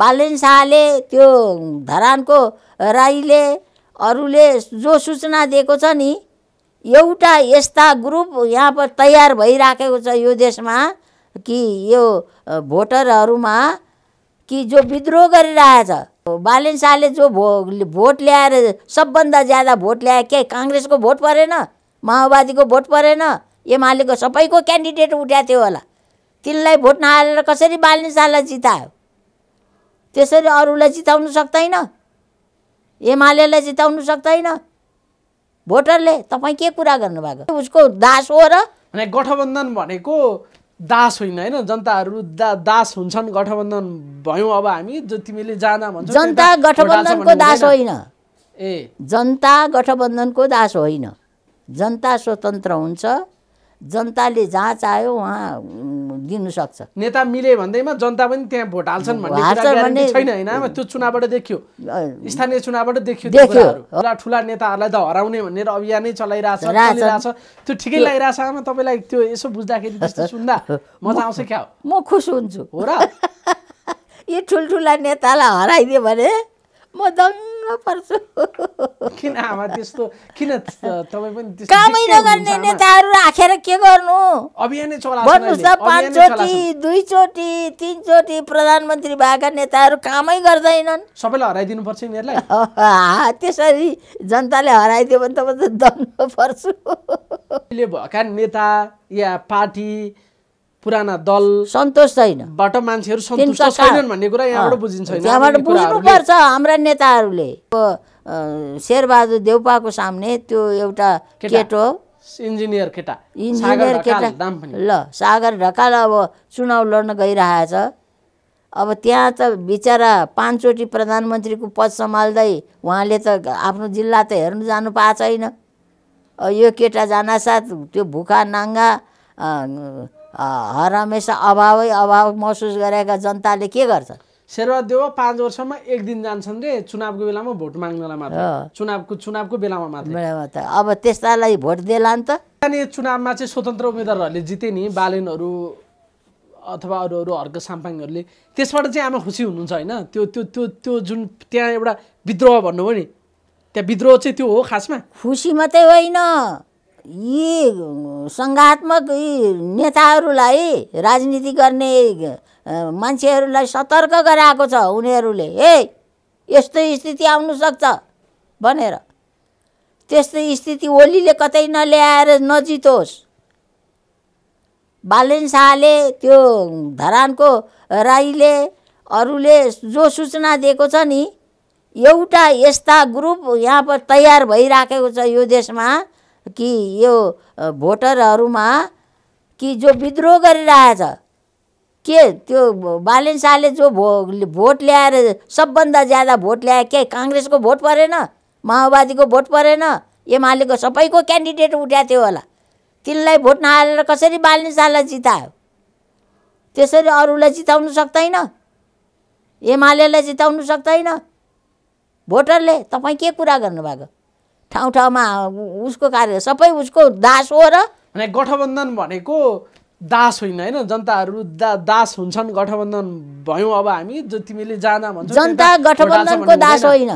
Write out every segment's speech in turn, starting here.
बालेन शाहले त्यो धरानको राईले अरूले जो सूचना दिएको छ नि एउटा यस्ता ग्रुप यहाँ पर तयार भइराखेको छ यो देशमा कि यो भोटरहरूमा कि जो विद्रोह गरिरहेछ बालन शाहले जो भो भोट ल्याएर सबभन्दा ज्यादा भोट ल्याए के काङ्ग्रेसको भोट परेन माओवादीको भोट परेन एमालेको सबैको क्यान्डिडेट उठाएको थियो होला तिनलाई भोट नहालेर कसरी बालन जितायो त्यसरी अरूलाई जिताउनु सक्दैन एमालेलाई जिताउनु सक्दैन भोटरले तपाईँ के कुरा गर्नुभएको उसको दास हो र गठबन्धन भनेको दास होइन होइन जनताहरू दा दास हुन्छन् गठबन्धन भयौँ अब हामी जो तिमीले जान भन्छ जनता गठबन्धनको दास होइन ए जनता गठबन्धनको दास होइन जनता स्वतन्त्र हुन्छ जनताले जहाँ चाह्यो उहाँ दिनु सक्छ नेता मिले भन्दैमा जनता पनि त्यहाँ भोट हाल्छन् भन्ने छैन होइन त्यो चुनावबाट देखियो स्थानीय चुनावबाट देखियो ठुला ठुला नेताहरूलाई त हराउने भनेर अभियानै चलाइरहेछ चलिरहेछ त्यो ठिकै लागिरहेछ आमा तपाईँलाई त्यो यसो बुझ्दाखेरि त्यस्तो सुन्दा मजा आउँछ क्या हो म खुस हुन्छु हो र यी ठुल्ठुला नेतालाई हराइदियो भने म दङ्ग पर्छु किन आमा त्यस्तो किन तपाईँ पनि कामै नगर्ने नेताहरू राखेर के गर्नु अभियानै भन्नुहोस् त पाँचचोटि दुईचोटि तिनचोटि प्रधानमन्त्री भएका नेताहरू कामै गर्दैनन् सबैलाई हराइदिनु पर्छ यिनीहरूलाई त्यसरी जनताले हराइदियो भने त म त दङ्ग पर्छु भएका नेता या पार्टी पुराना दल सन्तोष छैन बाट मान्छेहरू सन्तुष्ट छैनन् भन्ने कुरा यहाँबाट बुझिन्छ यहाँबाट बुझ्नुपर्छ हाम्रा नेताहरूले शेरबहादुर देउपाको सामने त्यो एउटा केटो इन्जिनियर केटा इन्जिनियर केटा ल सागर ढकाल अब चुनाव लड्न गइरहेछ अब त्यहाँ त बिचरा पाँचचोटि प्रधानमन्त्रीको पद सम्हाल्दै उहाँले त आफ्नो जिल्ला त हेर्नु जानु पाएको छैन यो केटा जानासाथ त्यो भुखा नाङ्गा हर हमेसा अभावै अभाव महसुस गरेका जनताले के गर्छ शेरबहादुर देव पाँच वर्षमा एक दिन जान्छन् रे चुनावको बेलामा भोट माग्नलाई मात्र चुनावको चुनावको बेलामा मात्र त अब त्यस्तालाई भोट दिएला नि त चुनावमा चाहिँ स्वतन्त्र उम्मेद्वारहरूले जिते नि बालेनहरू अथवा अरू अरू हर्क साम्पाङहरूले त्यसबाट चाहिँ आमा खुसी हुनुहुन्छ होइन त्यो त्यो त्यो त्यो जुन त्यहाँ एउटा विद्रोह भन्नुभयो नि त्यहाँ विद्रोह चाहिँ त्यो हो खासमा खुसी मात्रै होइन यी सङ्घात्मक यी नेताहरूलाई राजनीति गर्ने मान्छेहरूलाई सतर्क गराएको छ उनीहरूले हे यस्तो स्थिति सक्छ भनेर त्यस्तो स्थिति ओलीले कतै नल्याएर नजितोस् बालन शाहले त्यो धरानको राईले अरूले जो सूचना दिएको छ नि एउटा यस्ता ग्रुप यहाँ पर तयार भइराखेको छ यो देशमा कि यो भोटरहरूमा कि जो विद्रोह गरिरहेछ के त्यो शाहले जो भो भोट ल्याएर सबभन्दा ज्यादा भोट ल्याए के काङ्ग्रेसको भोट परेन माओवादीको भोट परेन एमालेको सबैको क्यान्डिडेट उठाएको थियो होला तिनलाई भोट नहालेर कसरी शाहलाई जितायो त्यसरी अरूलाई जिताउनु सक्दैन एमालेलाई जिताउनु सक्दैन भोटरले तपाईँ के कुरा गर्नुभएको ठाउँ ठाउँमा उसको कार्य सबै उसको दास हो र गठबन्धन भनेको दास होइन होइन जनताहरू दा दास हुन्छन् गठबन्धन भयौँ अब हामी जो तिमीले जान भन्छ जनता गठबन्धनको दास होइन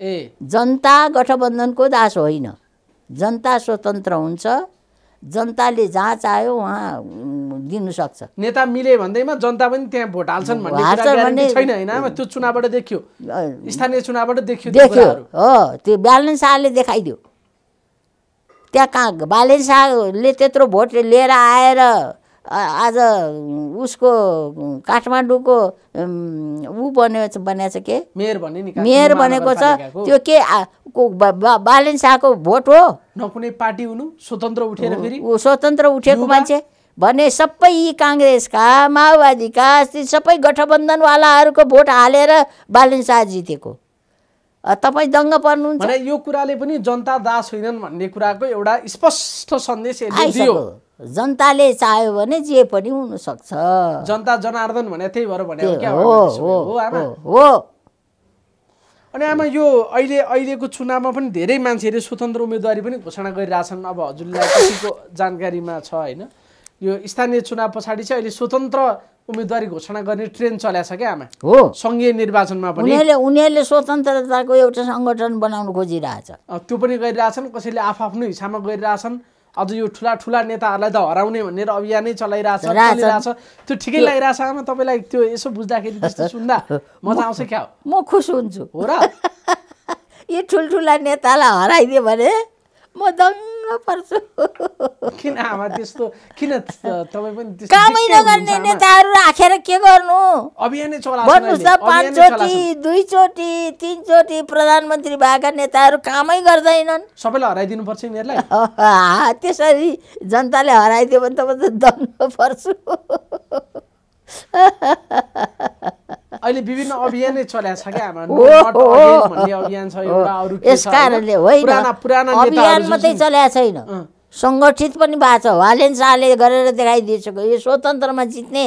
ए जनता गठबन्धनको दास होइन जनता स्वतन्त्र हुन्छ जनताले जहाँ चाह्यो उहाँ दिनुसक्छ नेता मिले भन्दैमा जनता पनि त्यहाँ भोट हाल्छन् भन्ने छैन होइन त्यो चुनावबाट देखियो स्थानीय चुनावबाट देखियो देख्यो हो त्यो बालन शाहले देखाइदियो त्यहाँ कहाँ बालन शाहले त्यत्रो भोट लिएर आएर आज उसको काठमाडौँको ऊ बन्यो बनाएको छ के मेयर भन्ने मेयर भनेको छ त्यो के बालन शाहको भोट हो न कुनै पार्टी हुनु स्वतन्त्र उठेर फेरि स्वतन्त्र उठेको मान्छे भने सबै यी काङ्ग्रेसका माओवादीका सबै गठबन्धनवालाहरूको भोट हालेर बालिन शाह जितेको तपाईँ दङ्ग पर्नुहुन्छ यो कुराले पनि जनता दास होइनन् भन्ने कुराको एउटा स्पष्ट सन्देश दियो जनताले चाह्यो भने जे पनि हुनसक्छ जनता जनार्दन भने त्यही भएर भने हो अनि आमा यो अहिले अहिलेको चुनावमा पनि धेरै मान्छेहरू स्वतन्त्र उम्मेदवारी पनि घोषणा गरिरहेछन् अब हजुरलाई कतिको जानकारीमा छ होइन यो स्थानीय चुनाव पछाडि चाहिँ अहिले स्वतन्त्र उम्मेदवारी घोषणा गर्ने ट्रेन चलाएको छ क्या आमा हो सङ्घीय निर्वाचनमा पनि उनीहरूले उनीहरूले स्वतन्त्रताको एउटा सङ्गठन बनाउनु खोजिरहेछ त्यो पनि गरिरहेछन् कसैले आफ्नो हिसाबमा गरिरहेछन् अझ यो ठुला ठुला नेताहरूलाई त हराउने भनेर अभियानै चलाइरहेछ चलिरहेछ त्यो ठिकै लागिरहेछ आमा तपाईँलाई त्यो यसो बुझ्दाखेरि त्यस्तो सुन्दा मजा आउँछ क्या हो म खुस हुन्छु हो र यी ठुल्ठुला नेतालाई हराइदियो भने म दङ्ग पर्छु किन आमा त्यस्तो किन तपाईँ पनि कामै नगर्ने नेताहरू राखेर के गर्नु अभियानै भन्नुहोस् त पाँचचोटि दुईचोटि तिनचोटि प्रधानमन्त्री भएका नेताहरू कामै गर्दैनन् सबैलाई हराइदिनु पर्छ यिनीहरूलाई त्यसरी जनताले हराइदियो भने त म त दङ्ग पर्छु अहिले विभिन्न अभियानै चल्या छ क्या भन्ने अभियान छ एउटा यस कारणले होइन अभियान मात्रै चल्या छैन सङ्गठित पनि भएको छ हाले गरेर देखाइदिइसक्यो यो स्वतन्त्रमा जित्ने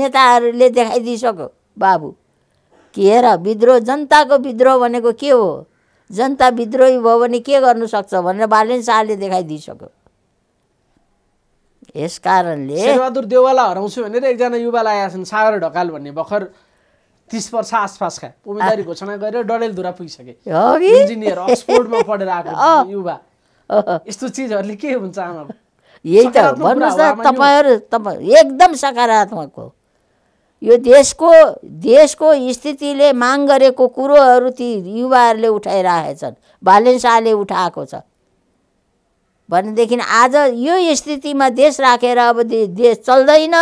नेताहरूले देखाइदिइसक्यो बाबु के हेर विद्रोह जनताको विद्रोह भनेको के हो जनता विद्रोही भयो भने के गर्नु सक्छ भनेर बालेन शाहले देखाइदिइसक्यो यस कारणले बहादुर देवाला हराउँछु भनेर एकजना युवालाई छन् सागर ढकाल भन्ने भर्खर तिस वर्ष आसपासका उम्मेदवारी घोषणा गरेर डडेलधुरा पुगिसके इन्जिनियर अक्सफोर्डमा पढेर आएको युवा यस्तो चिजहरूले के हुन्छ आमा यही त भन्नुहोस् न तपाईँहरू तपाईँ एकदम सकारात्मक हो यो देशको देशको स्थितिले माग गरेको कुरोहरू ती युवाहरूले उठाइरहेछन् भालेन्साले उठाएको छ भनेदेखि आज यो स्थितिमा देश राखेर अब देश चल्दैन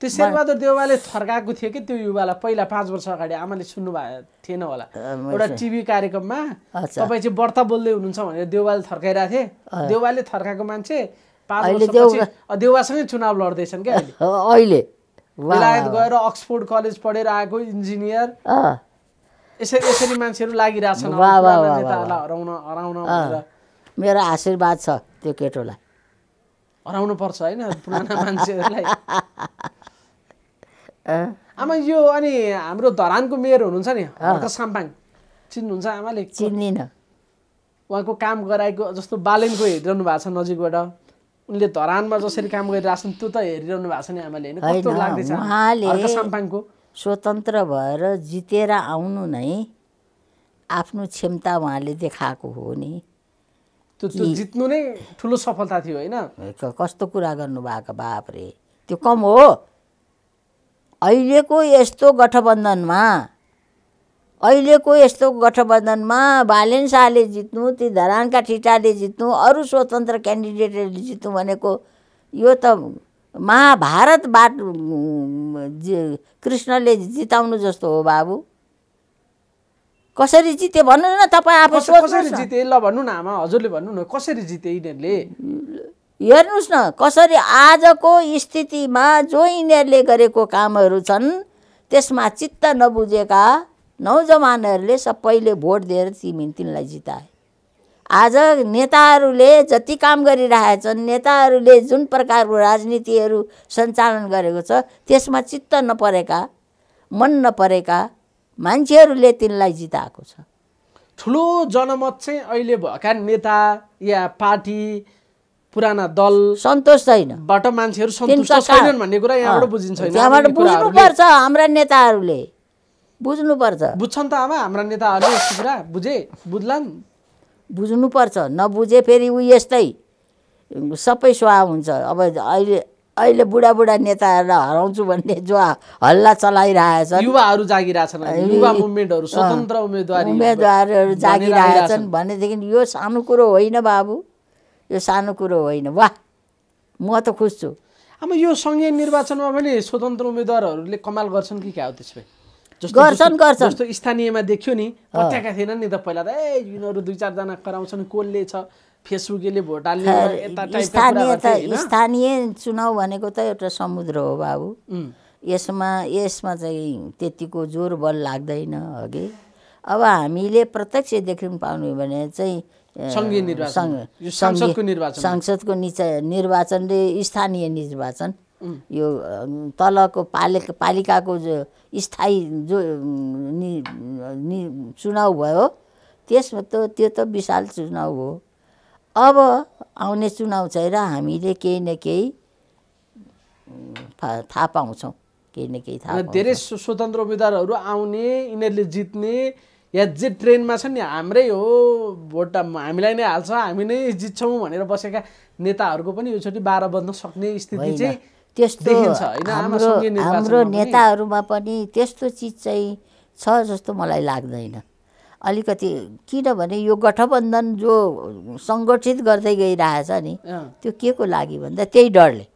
त्यो शेरबहादुर देवालले थर्काएको थियो कि त्यो युवालाई पहिला पाँच वर्ष अगाडि आमाले सुन्नु भएको थिएन होला एउटा टिभी कार्यक्रममा तपाईँ चाहिँ व्रत बोल्दै हुनुहुन्छ भनेर देउवाले थर्काइरहेको थिए देउवाले थर्काएको मान्छे देउवासँगै चुनाव लड्दैछन् क्या अहिले बेलायत गएर अक्सफोर्ड कलेज पढेर आएको इन्जिनियर यसरी यसरी मान्छेहरू लागिरहेछन् हराउन हराउन मेरो आशीर्वाद छ त्यो केटोलाई हराउनु पर्छ होइन पुराना मान्छेहरूलाई आमा यो अनि हाम्रो धरानको मेयर हुनुहुन्छ नि हर्क साम्पाङ चिन्नुहुन्छ आमाले चिन्दिनँ उहाँको काम गराएको जस्तो बालेनको हेरिरहनु भएको छ नजिकबाट उनले धरानमा जसरी काम गरिरहेछन् त्यो त हेरिरहनु भएको छ नि आमाले होइन कस्तो साम्पाङको स्वतन्त्र भएर जितेर आउनु नै आफ्नो क्षमता उहाँले देखाएको हो नि त्यो त्यो जित्नु नै ठुलो सफलता थियो होइन कस्तो कुरा गर्नुभएको बापरे त्यो कम हो अहिलेको यस्तो गठबन्धनमा अहिलेको यस्तो गठबन्धनमा बालेन शाहले जित्नु ती धरानका ठिटाले जित्नु अरू स्वतन्त्र क्यान्डिडेटहरूले जित्नु भनेको यो त महाभारत बाट कृष्णले जिताउनु जस्तो हो बाबु कसरी जिते भन्नु न तपाईँ आफै कसरी जिते ल भन्नु न आमा हजुरले भन्नु न कसरी जिते यिनीहरूले हेर्नुहोस् न कसरी आजको स्थितिमा जो यिनीहरूले गरेको कामहरू छन् त्यसमा चित्त नबुझेका नौजवानहरूले सबैले भोट दिएर तिमी तिनलाई जिताए आज नेताहरूले जति काम गरिरहेका छन् नेताहरूले जुन प्रकारको राजनीतिहरू सञ्चालन गरेको छ त्यसमा चित्त नपरेका मन नपरेका मान्छेहरूले तिनलाई जिताएको छ ठुलो जनमत चाहिँ अहिले भएका नेता या पार्टी पुराना दल सन्तोष छैनबाट मान्छेहरू सन्तुष्ट छैनन् भन्ने कुरा यहाँबाट बुझिन्छ त्यहाँबाट बुझ्नुपर्छ हाम्रा नेताहरूले बुझ्नुपर्छ बुझ्छन् त आमा हाम्रा नेताहरूले यस्तो कुरा बुझे बुझ्लान् बुझ्नुपर्छ नबुझे फेरि ऊ यस्तै सबै स्वभाव हुन्छ अब अहिले अहिले बुढाबुढा नेताहरूलाई हराउँछु भन्ने जो हल्ला चलाइरहेछ युवाहरू जागिरहेछन् युवा मुभमेन्टहरू स्वतन्त्र उम्मेदवार उम्मेदवारहरू जागिरहेछन् भनेदेखि यो सानो कुरो होइन बाबु यो सानो कुरो होइन वा म त खुस छु अब यो सङ्घीय निर्वाचनमा पनि स्वतन्त्र उम्मेदवारहरूले कमाल गर्छन् कि क्या हो भए गर्छन् गर्छन् जस्तो स्थानीयमा देख्यो नि पत्याएका थिएनन् नि त पहिला त ए यिनीहरू दुई चारजना कराउँछन् कसले छ फेसबुकले भोट हाल्ने स्थानीय त स्थानीय चुनाव भनेको त एउटा समुद्र हो बाबु यसमा यसमा चाहिँ त्यतिको जोर बल लाग्दैन अघि अब हामीले प्रत्यक्ष देख्न पाउने भने चाहिँ निर्वाचन सांसदको निर्वाचन निर्वाचनले स्थानीय निर्वाचन यो तलको पालिका पालिकाको जो स्थायी जो नि, नि चुनाउ भयो त्यसमा त त्यो त विशाल चुनाउ हो अब आउने चुनाउ चाहिँ र हामीले केही न केही थाहा पाउँछौँ केही न केही थाहा धेरै स्वतन्त्र उम्मेदवारहरू आउने यिनीहरूले जित्ने या जे ट्रेनमा छ नि हाम्रै हो भोट हामीलाई नै हाल्छ हामी नै जित्छौँ भनेर बसेका नेताहरूको पनि योचोटि बाह्र बज्न सक्ने स्थिति चाहिँ त्यस्तो हाम्रो हाम्रो नेताहरूमा पनि त्यस्तो चिज चाहिँ छ जस्तो मलाई लाग्दैन अलिकति किनभने यो गठबन्धन जो सङ्गठित गर्दै गइरहेछ नि त्यो के को लागि भन्दा त्यही डरले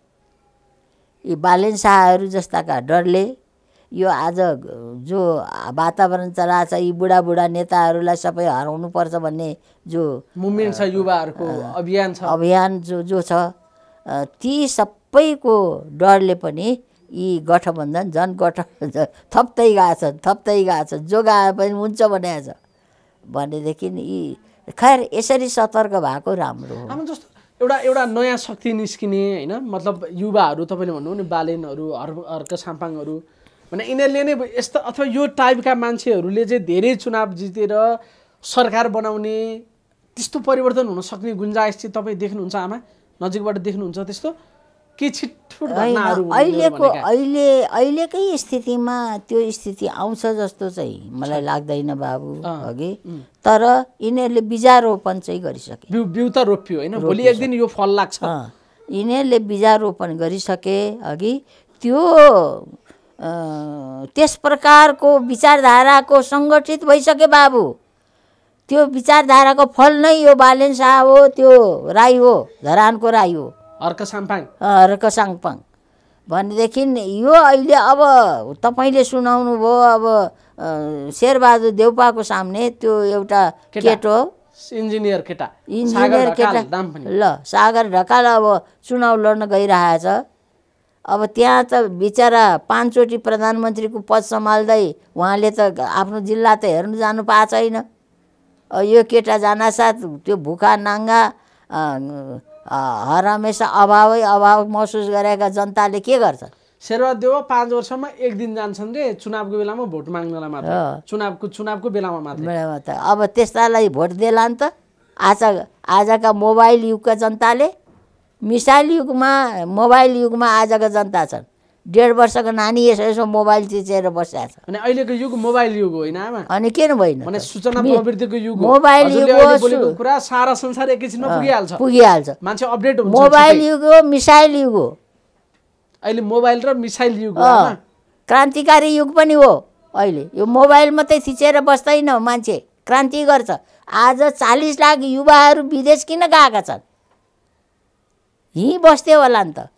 यी बालन शाहहरू जस्ताका डरले यो आज जो वातावरण चला छ यी बुढाबुढा नेताहरूलाई सबै हराउनु पर्छ भन्ने जो मुभमेन्ट छ युवाहरूको अभियान छ अभियान जो जो छ ती सब सबैको डरले पनि यी गठबन्धन झन् गठ थप्दै गएको छ थप्दै गएको छ जोगाए पनि हुन्छ भने आज भनेदेखि यी खैर यसरी सतर्क भएको राम्रो हो जस्तो एउटा एउटा नयाँ शक्ति निस्किने होइन मतलब युवाहरू तपाईँले भन्नु नि बालेनहरू हर हर्क साम्पाङहरू भने यिनीहरूले नै यस्तो अथवा यो टाइपका मान्छेहरूले चाहिँ धेरै चुनाव जितेर सरकार बनाउने त्यस्तो परिवर्तन हुन सक्ने गुन्जाइस चाहिँ तपाईँ देख्नुहुन्छ आमा नजिकबाट देख्नुहुन्छ त्यस्तो के छिटफुट अहिलेको अहिले अहिलेकै स्थितिमा त्यो स्थिति आउँछ जस्तो चाहिँ मलाई लाग्दैन बाबु अघि तर यिनीहरूले बिजारोपण चाहिँ गरिसके बिउ त रोप्यो होइन भोलि एक दिन यो फल लाग्छ यिनीहरूले बिजारोपण गरिसके अघि त्यो त्यस प्रकारको विचारधाराको सङ्गठित भइसके बाबु त्यो विचारधाराको फल नै यो बालेन्सा हो त्यो राई हो धरानको राई हो अर्क साङपाङ अर्क साङपाङ भनेदेखि यो अहिले अब तपाईँले सुनाउनु भयो अब शेरबहादुर देउपाको सामने त्यो एउटा केटो इन्जिनियर केटा इन्जिनियर केटा ल सागर ढकाल अब चुनाव लड्न गइरहेछ अब त्यहाँ त बिचरा पाँचचोटि प्रधानमन्त्रीको पद सम्हाल्दै उहाँले त आफ्नो जिल्ला त हेर्नु जानु पाएको छैन यो केटा जानासाथ त्यो भुखा नाङ्गा हरामेसा अभावै अभाव महसुस गरेका जनताले के गर्छन् देव पाँच वर्षमा एक दिन जान्छन् रे चुनावको बेलामा भोट माग्नलाई मात्र चुनावको चुनावको बेलामा मात्र अब त्यस्तालाई भोट दिएला नि त आज आजका मोबाइल युगका जनताले मिसाइल युगमा मोबाइल युगमा आजका जनता छन् डेढ वर्षको नानी यसो यसो मोबाइल चिचेर बसिरहेको छ अनि अहिलेको युग मोबाइल युग होइन अनि किन भएन सूचना प्रविधिको युग मोबाइल युग कुरा सारा संसार एकैछिनमा पुगिहाल्छ पुगिहाल्छ मान्छे अपडेट हुन्छ मोबाइल युग हो मिसाइल युग हो अहिले मोबाइल र मिसाइल युग क्रान्तिकारी युग पनि हो अहिले यो मोबाइल मात्रै थिचेर बस्दैन मान्छे क्रान्ति गर्छ आज चालिस लाख युवाहरू विदेश किन गएका छन् यहीँ बस्थ्यो होला नि त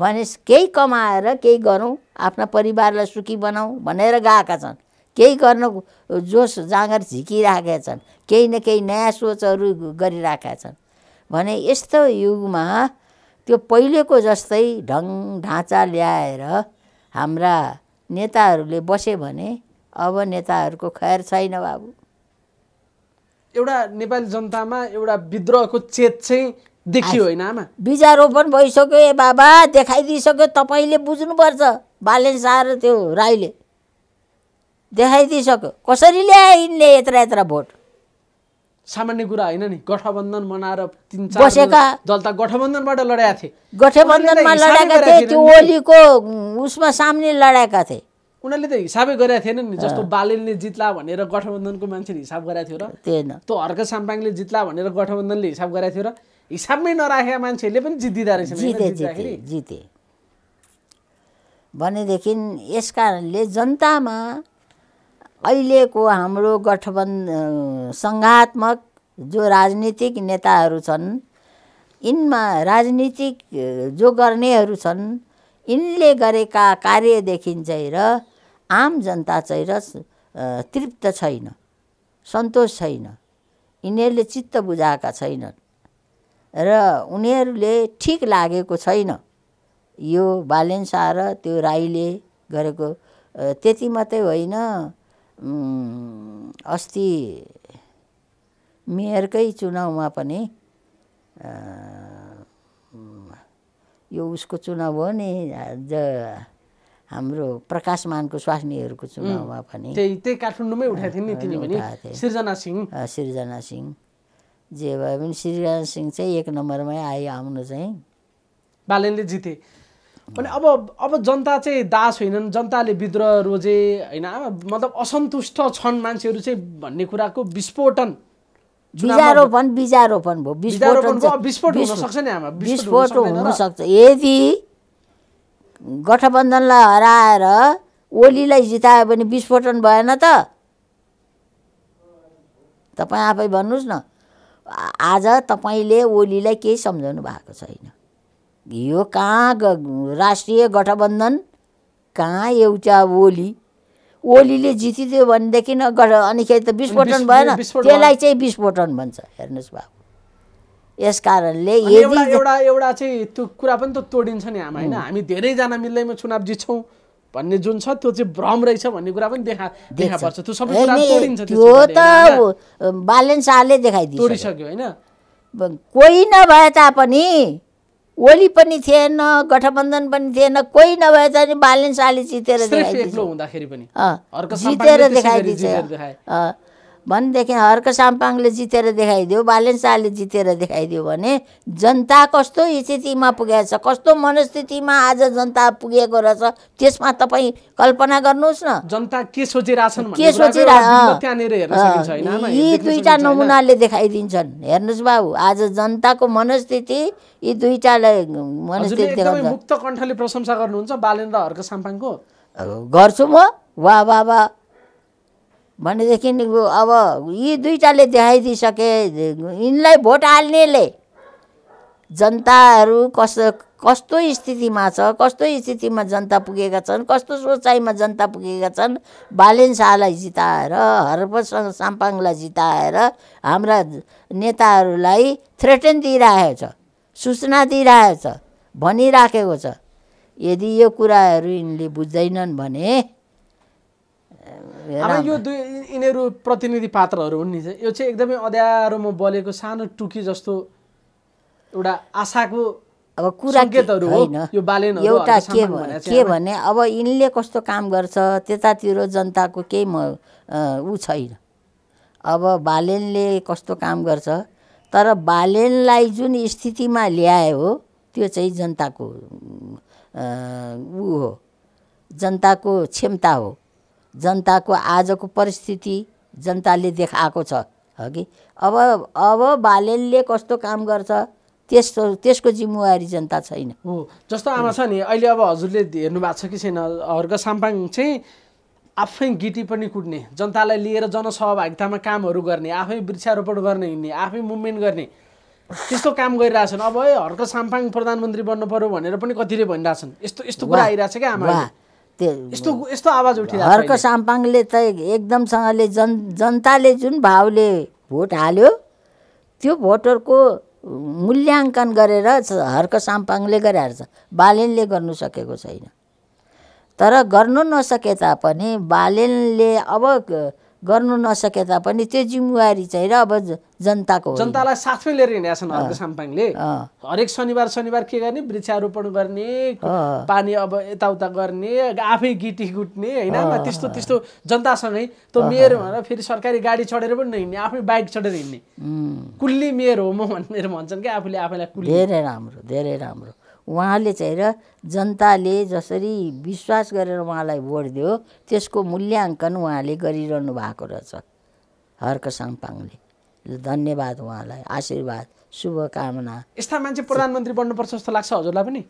भने केही कमाएर केही गरौँ आफ्ना परिवारलाई सुखी बनाऊ भनेर गएका छन् केही गर्न जोस जाँगर झिकिराखेका छन् केही न केही नयाँ सोचहरू गरिरहेका छन् भने यस्तो युगमा त्यो पहिलेको जस्तै ढङ ढाँचा ल्याएर हाम्रा नेताहरूले बस्यो भने अब नेताहरूको खैर छैन बाबु एउटा नेपाली जनतामा एउटा विद्रोहको चेत चाहिँ देखियो होइन आमा बिजारोपण भइसक्यो ए बाबा देखाइदिइसक्यो तपाईँले बुझ्नुपर्छ बालेन्स आएर त्यो राईले देखाइदिइसक्यो कसरी ल्याए यिनले यत्र यत्र भोट सामान्य कुरा होइन नि गठबन्धन बनाएर तिन बसेका जनता गठबन्धनबाट लडाएका थिए गठबन्धनमा लडाएका थिए त्यो ओलीको उसमा सामने लडाएका थिए उनीहरूले त हिसाबै गरेका थिएन नि जस्तो बालेनले जित्ला भनेर गठबन्धनको मान्छेले हिसाब गरेको थियो र त्यो हर्क साम्पाङले जित्ला भनेर गठबन्धनले हिसाब गरेको थियो र हिसाबमै नराखेका मान्छेहरूले पनि जितिँदा रहेछ जिते जिते जिते भनेदेखि यस कारणले जनतामा अहिलेको हाम्रो गठबन्ध सङ्घात्मक जो राजनीतिक नेताहरू छन् यिनमा राजनीतिक जो गर्नेहरू छन् यिनले गरेका कार्यदेखि चाहिँ र आम जनता चाहिँ र तृप्त छैन सन्तोष छैन यिनीहरूले चित्त बुझाएका छैनन् र उनीहरूले ठिक लागेको छैन यो बालेन्सा र त्यो राईले गरेको त्यति मात्रै होइन अस्ति मेयरकै चुनावमा पनि यो उसको चुनाव हो नि ज हाम्रो प्रकाशमानको स्वास्नीहरूको चुनावमा पनि त्यही त्यही काठमाडौँमै उठाएको थिएँ नि तिनी सिर्जना सिंह सिर्जना सिंह जे भए पनि श्रीराज सिंह चाहिँ एक नम्बरमै आइ आउनु चाहिँ बालनले जिते अनि अब अब जनता चाहिँ दास होइनन् जनताले विद्रोह रोजे होइन मतलब असन्तुष्ट छन् मान्छेहरू चाहिँ भन्ने कुराको विस्फोटन बिजारोपण बिजारोपन भयो विस्फोटन विस्फोट सक्छ नि विस्फोट हुनसक्छ यदि गठबन्धनलाई हराएर ओलीलाई जितायो भने विस्फोटन भएन त तपाईँ आफै भन्नुहोस् न आज तपाईँले ओलीलाई केही सम्झाउनु भएको छैन यो कहाँ राष्ट्रिय गठबन्धन कहाँ एउटा ओली ओलीले जितिदियो भनेदेखि अनिखेरि त विस्फोटन भएन त्यसलाई चाहिँ विस्फोटन भन्छ हेर्नुहोस् बाबु यस कारणले एउटा एउटा चाहिँ त्यो कुरा पनि त तोडिन्छ नि हामी होइन हामी धेरैजना मिल्दैमा चुनाव जित्छौँ भन्ने जुन छ त्यो चाहिँ भ्रम रहेछ भन्ने कुरा पनि देखा देखा पर्छ त्यो सबै तोडिन्छ त्यो त बालन देखाइदियो तोडिसक्यो होइन कोही नभए तापनि ओली पनि थिएन गठबन्धन पनि थिएन कोही नभए तापनि बालन शाहले जितेर जितेर देखाइदिन्छ भनेदेखि हर्क साम्पाङले जितेर देखाइदियो बालेन शाहले जितेर देखाइदियो भने जनता कस्तो स्थितिमा पुगेको छ कस्तो मनस्थितिमा आज जनता पुगेको रहेछ त्यसमा तपाईँ कल्पना गर्नुहोस् न जनता के सोचिरहेछन् के सोचिरहेछ यी दुईवटा नमुनाले देखाइदिन्छन् हेर्नुहोस् बाबु आज जनताको मनस्थिति यी दुईवटालाई मनस्थिति मुक्त कण्ठले प्रशंसा गर्नुहुन्छ बालेन र हर्क साम्पाङको गर्छु म वा वा भनेदेखि अब यी दुईवटाले देखाइदिइसके यिनलाई भोट हाल्नेले जनताहरू कस्तो कस्तो स्थितिमा छ कस्तो स्थितिमा जनता पुगेका छन् कस्तो सोचाइमा जनता पुगेका छन् बालेन शाहलाई जिताएर हरपसँग साम्पाङलाई जिताएर हाम्रा नेताहरूलाई थ्रेटन दिइरहेको छ सूचना दिइरहेको छ भनिराखेको छ यदि यो कुराहरू यिनले बुझ्दैनन् भने हामी यो दुई यिनीहरू प्रतिनिधि पात्रहरू हुन् नि यो चाहिँ एकदमै अध्यारोमा बोलेको सानो टुकी जस्तो एउटा आशाको अब कुरा होइन एउटा के के भने अब यिनले कस्तो काम गर्छ त्यतातिर जनताको केही म ऊ छैन अब बालेनले कस्तो काम गर्छ तर बालेनलाई जुन स्थितिमा ल्यायो त्यो चाहिँ जनताको ऊ हो जनताको क्षमता हो जनताको आजको परिस्थिति जनताले देखाएको छ हगि अब अब बालेनले कस्तो काम गर्छ त्यस्तो त्यसको जिम्मेवारी जनता छैन हो जस्तो आमा छ नि अहिले अब हजुरले हेर्नु भएको छ कि छैन हर्क साम्पाङ चाहिँ आफै गिटी पनि कुट्ने जनतालाई लिएर जनसहभागितामा कामहरू गर्ने आफै वृक्षारोपण गर्ने हिँड्ने आफै मुभमेन्ट गर्ने त्यस्तो काम गरिरहेछन् अब है हर्क साम्पाङ प्रधानमन्त्री बन्नु पऱ्यो भनेर पनि कतिले भनिरहेछन् यस्तो यस्तो कुरा आइरहेछ क्या आमा यस्तो यस्तो आवाज हर्क साम्पाङले त एकदमसँगले जन जनताले जुन भावले भोट हाल्यो त्यो भोटरको मूल्याङ्कन गरेर हर्क साम्पाङले गरेर बालेनले गर्नु सकेको छैन तर गर्नु नसके तापनि बालेनले अब गर्नु नसके तापनि त्यो जिम्मेवारी चाहिँ र अब जनताको जनतालाई साथमै लिएर हिँडेका छन् साम्पाङले हरेक शनिबार शनिबार के गर्ने वृक्षारोपण गर्ने पानी अब यताउता गर्ने आफै गिटी गुट्ने होइन त्यस्तो त्यस्तो जनतासँगै त्यो मेयर भनेर फेरि सरकारी गाडी चढेर पनि नहिँड्ने आफै बाइक चढेर हिँड्ने कुल्ली मेयर हो म भनेर भन्छन् क्या आफूले आफैलाई धेरै राम्रो धेरै राम्रो उहाँले चाहिँ र जनताले जसरी विश्वास गरेर उहाँलाई भोट दियो त्यसको मूल्याङ्कन उहाँले गरिरहनु भएको रहेछ हर्क साङपाङले धन्यवाद उहाँलाई आशीर्वाद शुभकामना यस्ता मान्छे प्रधानमन्त्री बन्नुपर्छ जस्तो लाग्छ हजुरलाई पनि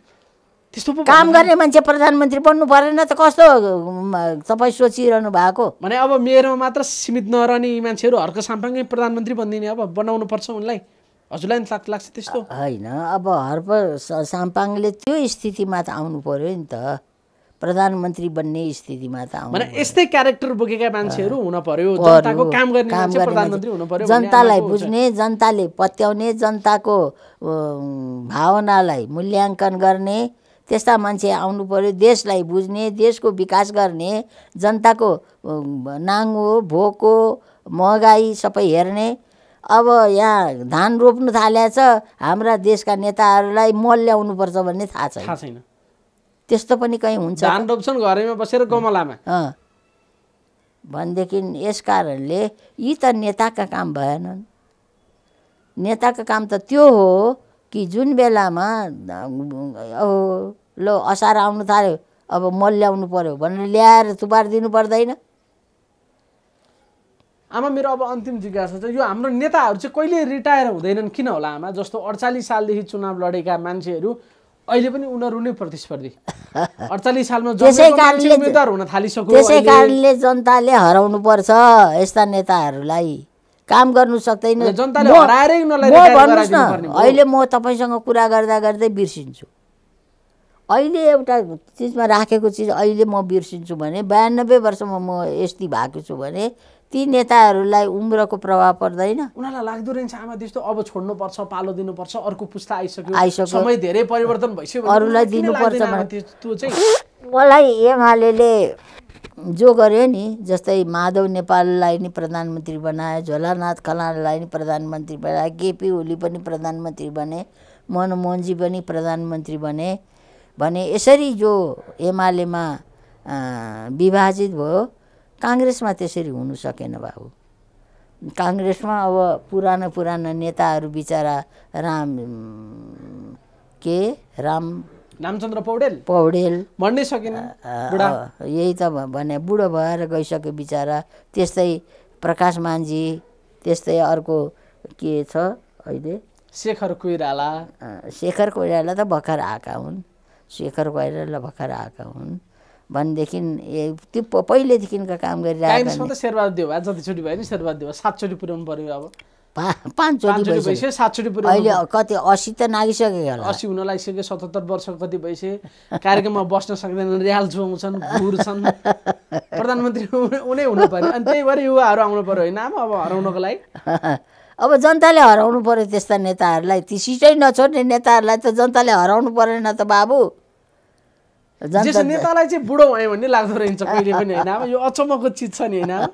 त्यस्तो काम गर्ने मान्छे प्रधानमन्त्री बन्नु परेन त कस्तो तपाईँ सोचिरहनु भएको भने अब मेरोमा मात्र सीमित नरहने मान्छेहरू हर्क साम्पाङै प्रधानमन्त्री बनिदिने अब बनाउनु पर्छ उनलाई हजुरलाई लाग्छ त्यस्तो होइन अब हर्प साम्पाङले त्यो स्थितिमा त आउनु पर्यो नि त प्रधानमन्त्री बन्ने स्थितिमा त आउनु यस्तै क्यारेक्टर बोकेका मान्छेहरू हुन पर्यो काम गर्ने जनतालाई बुझ्ने जनताले पत्याउने जनताको भावनालाई मूल्याङ्कन गर्ने त्यस्ता मान्छे आउनु पर्यो देशलाई बुझ्ने देशको विकास गर्ने जनताको नाङ्गो भोको महँगाई सबै हेर्ने अब यहाँ धान रोप्नु थालेको छ हाम्रा देशका नेताहरूलाई मल पर्छ भन्ने थाहा छ थाहा छैन त्यस्तो पनि कहीँ हुन्छ धान रोप्छन् घरैमा बसेर गमलामा भनेदेखि यस कारणले यी त नेताका काम भएनन् नेताको काम त त्यो हो कि जुन बेलामा लो असार आउनु थाल्यो अब मल ल्याउनु पऱ्यो भनेर ल्याएर थुपार दिनु पर्दैन आमा मेरो अब अन्तिम जिज्ञासा चाहिँ यो हाम्रो नेताहरू चाहिँ कहिले रिटायर हुँदैनन् किन होला आमा जस्तो अडचालिस सालदेखि चुनाव लडेका मान्छेहरू अहिले पनि उनीहरू नै प्रतिस्पर्धी अडचालिस सालमा उम्मेद्वार हुन थालिसक्यो त्यसै कारणले जनताले हराउनुपर्छ यस्ता नेताहरूलाई काम गर्नु सक्दैन भन्नुहोस् न अहिले म तपाईँसँग कुरा गर्दा गर्दै बिर्सिन्छु अहिले एउटा चिजमा राखेको चिज अहिले म बिर्सिन्छु भने बयानब्बे वर्षमा म यस्ती भएको छु भने ती नेताहरूलाई उम्रको प्रभाव पर्दैन उनीहरूलाई लाग्दो रहेछ आमा त्यस्तो अब छोड्नुपर्छ पालो दिनुपर्छ अर्को पुस्ता आइसक्यो आइसक्यो समय धेरै परिवर्तन भइसक्यो अरूलाई दिनुपर्छ मलाई एमाले जो गर्यो नि जस्तै माधव नेपाललाई नि प्रधानमन्त्री बनायो झोलानाथ खनाललाई नि प्रधानमन्त्री बनायो केपी ओली पनि प्रधानमन्त्री बने मनमोहनजी पनि प्रधानमन्त्री बने भने यसरी जो एमालेमा विभाजित भयो काङ्ग्रेसमा त्यसरी हुनु सकेन बाबु काङ्ग्रेसमा अब पुरानो पुरानो नेताहरू बिचरा राम के राम रामचन्द्र पौडेल पौडेल भन्नै सकेन यही त भने बुढो भएर गइसक्यो बिचरा त्यस्तै प्रकाश मान्झी त्यस्तै अर्को के छ अहिले शेखर कोइराला शेखर कोइराला त भर्खर आएका हुन् शेखर कोइराला भर्खर आएका हुन् भनेदेखि ए त्यो पहिलेदेखिको काम गरिरहेको शेरबहादुर देवा जतिचोटि भयो नि शेरबहादुर देवा सातचोटि पुर्याउनु पऱ्यो अब पा पाँचचोटि भइसक्यो अहिले कति असी त नागिसक्यो होला असी हुन लागिसके सतहत्तर वर्ष कति भइसक्यो कार्यक्रममा बस्न सक्दैनन् रियाल छुवाउँछन् घुर्छन् प्रधानमन्त्री उनै हुनु पऱ्यो अनि त्यही भएर युवाहरू आउनु पऱ्यो होइन अब हराउनको लागि अब जनताले हराउनु पर्यो त्यस्ता नेताहरूलाई ती सिटै नछोड्ने नेताहरूलाई त जनताले हराउनु परेन त बाबु नेतालाई चाहिँ बुढो भयो भन्ने लाग्दो रहेछ कहिले पनि होइन अब यो अचम्मको चिज छ नि होइन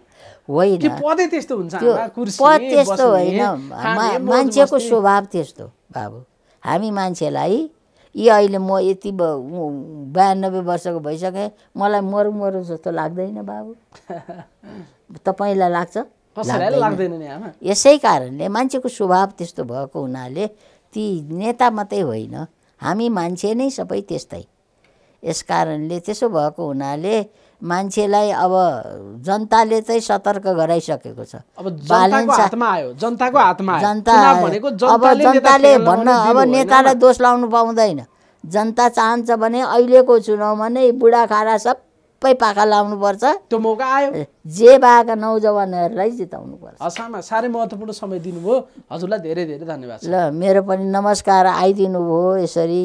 होइन पदै त्यस्तो हुन्छ पद त्यस्तो होइन मान्छेको स्वभाव त्यस्तो बाबु हामी मान्छेलाई यी अहिले म यति बयानब्बे वर्षको भइसकेँ मलाई मरु मरु जस्तो लाग्दैन बाबु तपाईँलाई लाग्छ यसै कारणले मान्छेको स्वभाव त्यस्तो भएको हुनाले ती नेता मात्रै होइन हामी मान्छे नै सबै त्यस्तै यस कारणले त्यसो भएको हुनाले मान्छेलाई अब जनताले चाहिँ सतर्क गराइसकेको छ अब जनताले भन्न अब नेतालाई दोष लाउनु पाउँदैन जनता चाहन्छ भने अहिलेको चुनावमा नै बुढाखाडा सबै पाखा पर्छ त्यो मौका आयो जे भएका नौजवानहरूलाई जिताउनु पर्छ साह्रै महत्त्वपूर्ण समय दिनुभयो हजुरलाई धेरै धेरै धन्यवाद ल मेरो पनि नमस्कार आइदिनु भयो यसरी